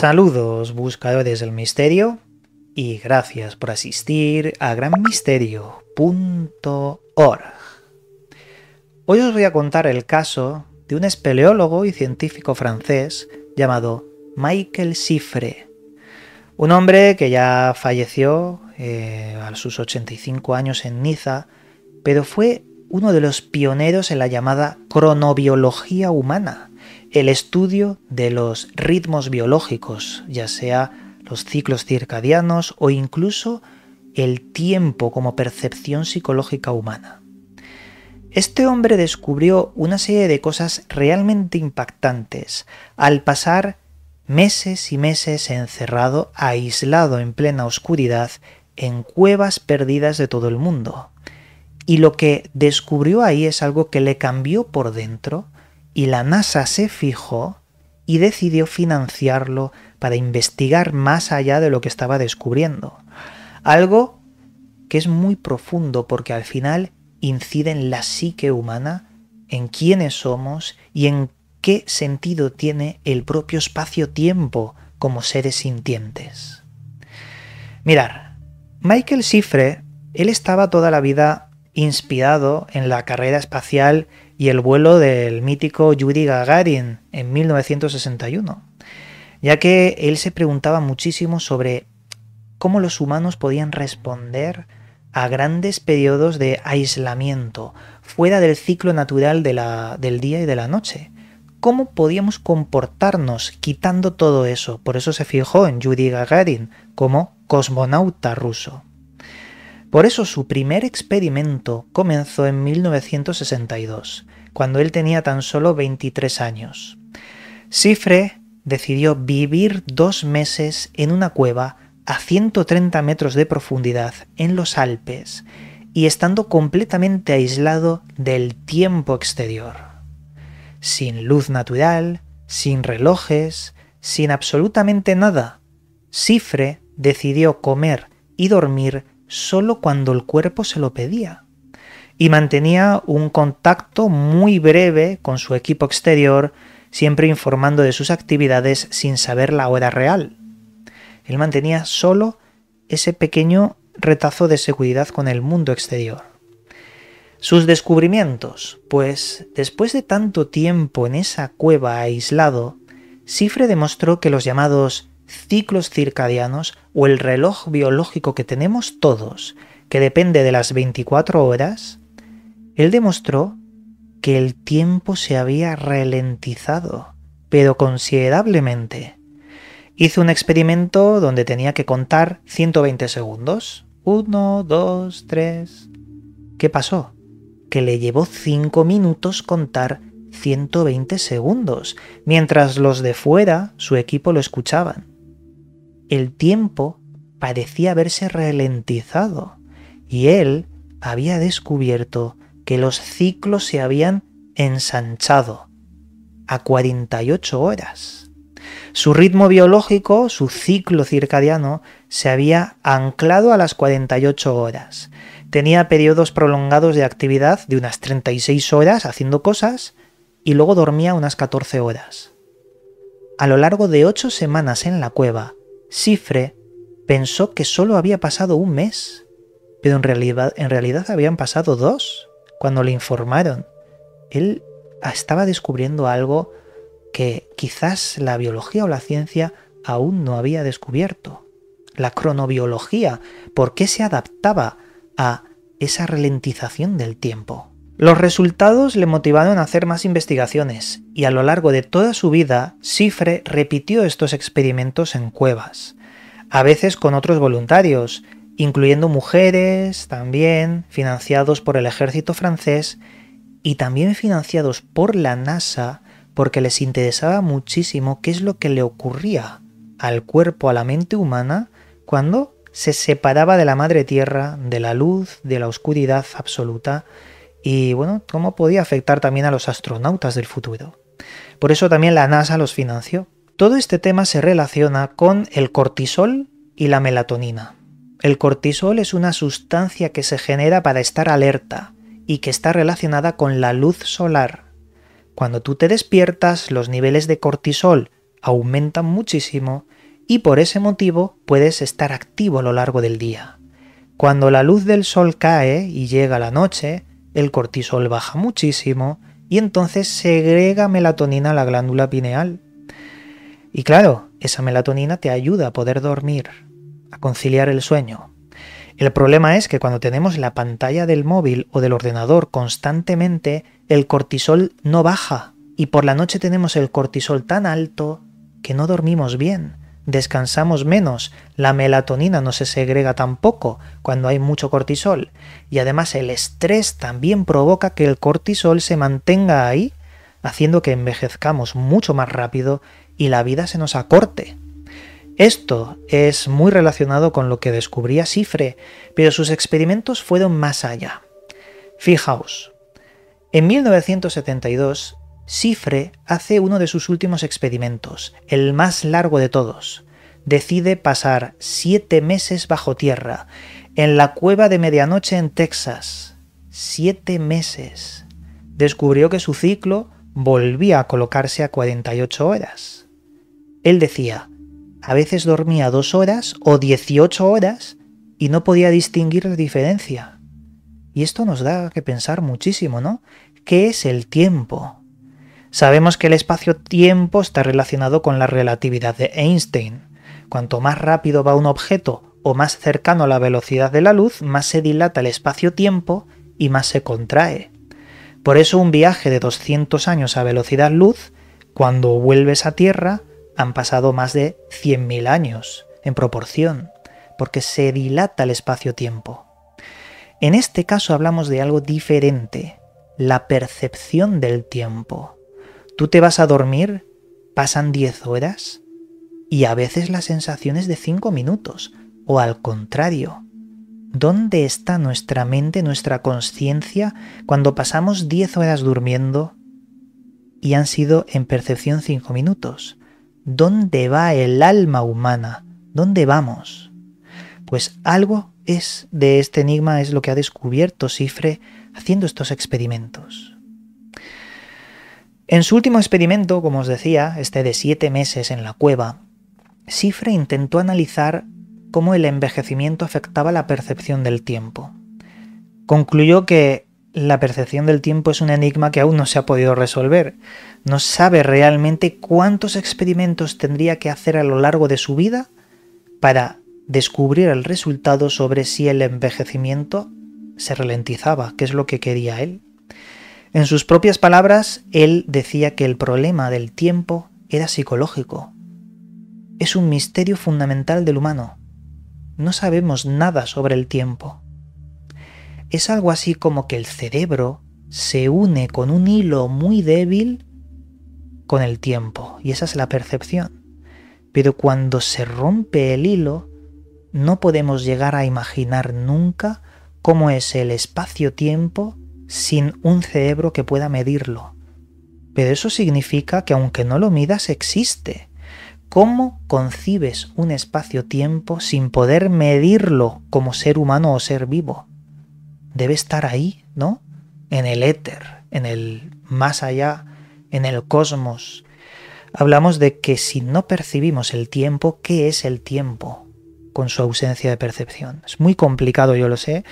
Saludos buscadores del misterio y gracias por asistir a granmisterio.org. Hoy os voy a contar el caso de un espeleólogo y científico francés llamado Michael Siffre, un hombre que ya falleció eh, a sus 85 años en Niza, pero fue uno de los pioneros en la llamada cronobiología humana el estudio de los ritmos biológicos, ya sea los ciclos circadianos o incluso el tiempo como percepción psicológica humana. Este hombre descubrió una serie de cosas realmente impactantes al pasar meses y meses encerrado, aislado en plena oscuridad, en cuevas perdidas de todo el mundo. Y lo que descubrió ahí es algo que le cambió por dentro, y la NASA se fijó y decidió financiarlo para investigar más allá de lo que estaba descubriendo. Algo que es muy profundo porque al final incide en la psique humana, en quiénes somos y en qué sentido tiene el propio espacio-tiempo como seres sintientes. Mirar, Michael Cifre, él estaba toda la vida inspirado en la carrera espacial y el vuelo del mítico Yuri Gagarin en 1961, ya que él se preguntaba muchísimo sobre cómo los humanos podían responder a grandes periodos de aislamiento, fuera del ciclo natural del día y de la noche. ¿Cómo podíamos comportarnos quitando todo eso? Por eso se fijó en Yuri Gagarin como cosmonauta ruso. Por eso su primer experimento comenzó en 1962, cuando él tenía tan solo 23 años. Sifre decidió vivir dos meses en una cueva a 130 metros de profundidad en los Alpes y estando completamente aislado del tiempo exterior. Sin luz natural, sin relojes, sin absolutamente nada, Sifre decidió comer y dormir solo cuando el cuerpo se lo pedía y mantenía un contacto muy breve con su equipo exterior, siempre informando de sus actividades sin saber la hora real. Él mantenía solo ese pequeño retazo de seguridad con el mundo exterior. Sus descubrimientos, pues después de tanto tiempo en esa cueva aislado, Sifre demostró que los llamados ciclos circadianos o el reloj biológico que tenemos todos, que depende de las 24 horas, él demostró que el tiempo se había ralentizado, pero considerablemente. Hizo un experimento donde tenía que contar 120 segundos. 1, 2, 3. ¿Qué pasó? Que le llevó 5 minutos contar 120 segundos, mientras los de fuera, su equipo, lo escuchaban el tiempo parecía haberse ralentizado y él había descubierto que los ciclos se habían ensanchado a 48 horas. Su ritmo biológico, su ciclo circadiano, se había anclado a las 48 horas. Tenía periodos prolongados de actividad de unas 36 horas haciendo cosas y luego dormía unas 14 horas. A lo largo de 8 semanas en la cueva, Sifre pensó que solo había pasado un mes, pero en realidad, en realidad habían pasado dos cuando le informaron. Él estaba descubriendo algo que quizás la biología o la ciencia aún no había descubierto. La cronobiología, ¿por qué se adaptaba a esa ralentización del tiempo? Los resultados le motivaron a hacer más investigaciones, y a lo largo de toda su vida, Sifre repitió estos experimentos en cuevas, a veces con otros voluntarios, incluyendo mujeres, también financiados por el ejército francés y también financiados por la NASA, porque les interesaba muchísimo qué es lo que le ocurría al cuerpo, a la mente humana, cuando se separaba de la madre tierra, de la luz, de la oscuridad absoluta, y bueno, cómo podía afectar también a los astronautas del futuro. Por eso también la NASA los financió. Todo este tema se relaciona con el cortisol y la melatonina. El cortisol es una sustancia que se genera para estar alerta y que está relacionada con la luz solar. Cuando tú te despiertas, los niveles de cortisol aumentan muchísimo y por ese motivo puedes estar activo a lo largo del día. Cuando la luz del sol cae y llega la noche, el cortisol baja muchísimo y entonces segrega melatonina a la glándula pineal. Y claro, esa melatonina te ayuda a poder dormir, a conciliar el sueño. El problema es que cuando tenemos la pantalla del móvil o del ordenador constantemente, el cortisol no baja y por la noche tenemos el cortisol tan alto que no dormimos bien descansamos menos, la melatonina no se segrega tampoco cuando hay mucho cortisol y además el estrés también provoca que el cortisol se mantenga ahí, haciendo que envejezcamos mucho más rápido y la vida se nos acorte. Esto es muy relacionado con lo que descubría Sifre, pero sus experimentos fueron más allá. Fijaos, en 1972 Sifre hace uno de sus últimos experimentos, el más largo de todos. Decide pasar siete meses bajo tierra, en la cueva de medianoche en Texas. Siete meses. Descubrió que su ciclo volvía a colocarse a 48 horas. Él decía, a veces dormía dos horas o 18 horas y no podía distinguir la diferencia. Y esto nos da que pensar muchísimo, ¿no? ¿Qué es el tiempo? Sabemos que el espacio-tiempo está relacionado con la relatividad de Einstein. Cuanto más rápido va un objeto o más cercano a la velocidad de la luz, más se dilata el espacio-tiempo y más se contrae. Por eso un viaje de 200 años a velocidad luz, cuando vuelves a Tierra, han pasado más de 100.000 años, en proporción, porque se dilata el espacio-tiempo. En este caso hablamos de algo diferente, la percepción del tiempo. Tú te vas a dormir, pasan 10 horas y a veces la sensación es de 5 minutos, o al contrario. ¿Dónde está nuestra mente, nuestra conciencia, cuando pasamos 10 horas durmiendo y han sido en percepción 5 minutos? ¿Dónde va el alma humana? ¿Dónde vamos? Pues algo es de este enigma es lo que ha descubierto Sifre haciendo estos experimentos. En su último experimento, como os decía, este de siete meses en la cueva, Sifre intentó analizar cómo el envejecimiento afectaba la percepción del tiempo. Concluyó que la percepción del tiempo es un enigma que aún no se ha podido resolver. No sabe realmente cuántos experimentos tendría que hacer a lo largo de su vida para descubrir el resultado sobre si el envejecimiento se ralentizaba, que es lo que quería él. En sus propias palabras, él decía que el problema del tiempo era psicológico. Es un misterio fundamental del humano. No sabemos nada sobre el tiempo. Es algo así como que el cerebro se une con un hilo muy débil con el tiempo, y esa es la percepción. Pero cuando se rompe el hilo, no podemos llegar a imaginar nunca cómo es el espacio-tiempo sin un cerebro que pueda medirlo. Pero eso significa que aunque no lo midas existe. ¿Cómo concibes un espacio-tiempo sin poder medirlo como ser humano o ser vivo? Debe estar ahí, ¿no? En el éter, en el más allá, en el cosmos. Hablamos de que si no percibimos el tiempo, ¿qué es el tiempo? Con su ausencia de percepción. Es muy complicado, yo lo sé,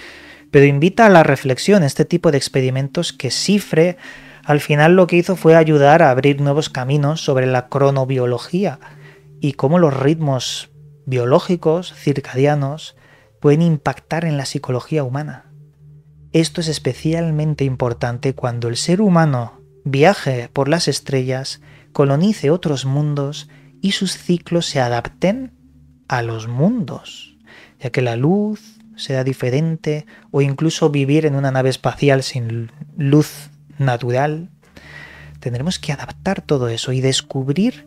pero invita a la reflexión este tipo de experimentos que Cifre al final lo que hizo fue ayudar a abrir nuevos caminos sobre la cronobiología y cómo los ritmos biológicos, circadianos, pueden impactar en la psicología humana. Esto es especialmente importante cuando el ser humano viaje por las estrellas, colonice otros mundos y sus ciclos se adapten a los mundos, ya que la luz, sea diferente, o incluso vivir en una nave espacial sin luz natural. Tendremos que adaptar todo eso y descubrir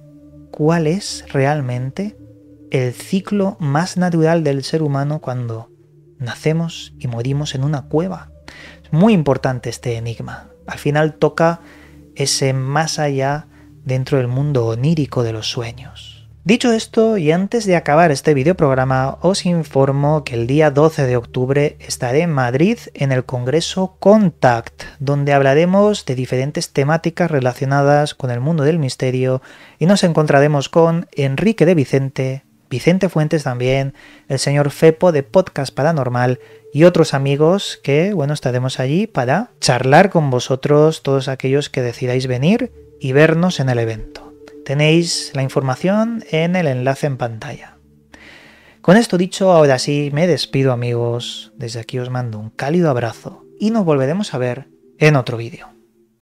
cuál es realmente el ciclo más natural del ser humano cuando nacemos y morimos en una cueva. Es muy importante este enigma. Al final toca ese más allá dentro del mundo onírico de los sueños. Dicho esto, y antes de acabar este videoprograma, os informo que el día 12 de octubre estaré en Madrid en el Congreso Contact, donde hablaremos de diferentes temáticas relacionadas con el mundo del misterio y nos encontraremos con Enrique de Vicente, Vicente Fuentes también, el señor Fepo de Podcast Paranormal y otros amigos que, bueno, estaremos allí para charlar con vosotros, todos aquellos que decidáis venir y vernos en el evento. Tenéis la información en el enlace en pantalla. Con esto dicho, ahora sí me despido amigos, desde aquí os mando un cálido abrazo y nos volveremos a ver en otro vídeo.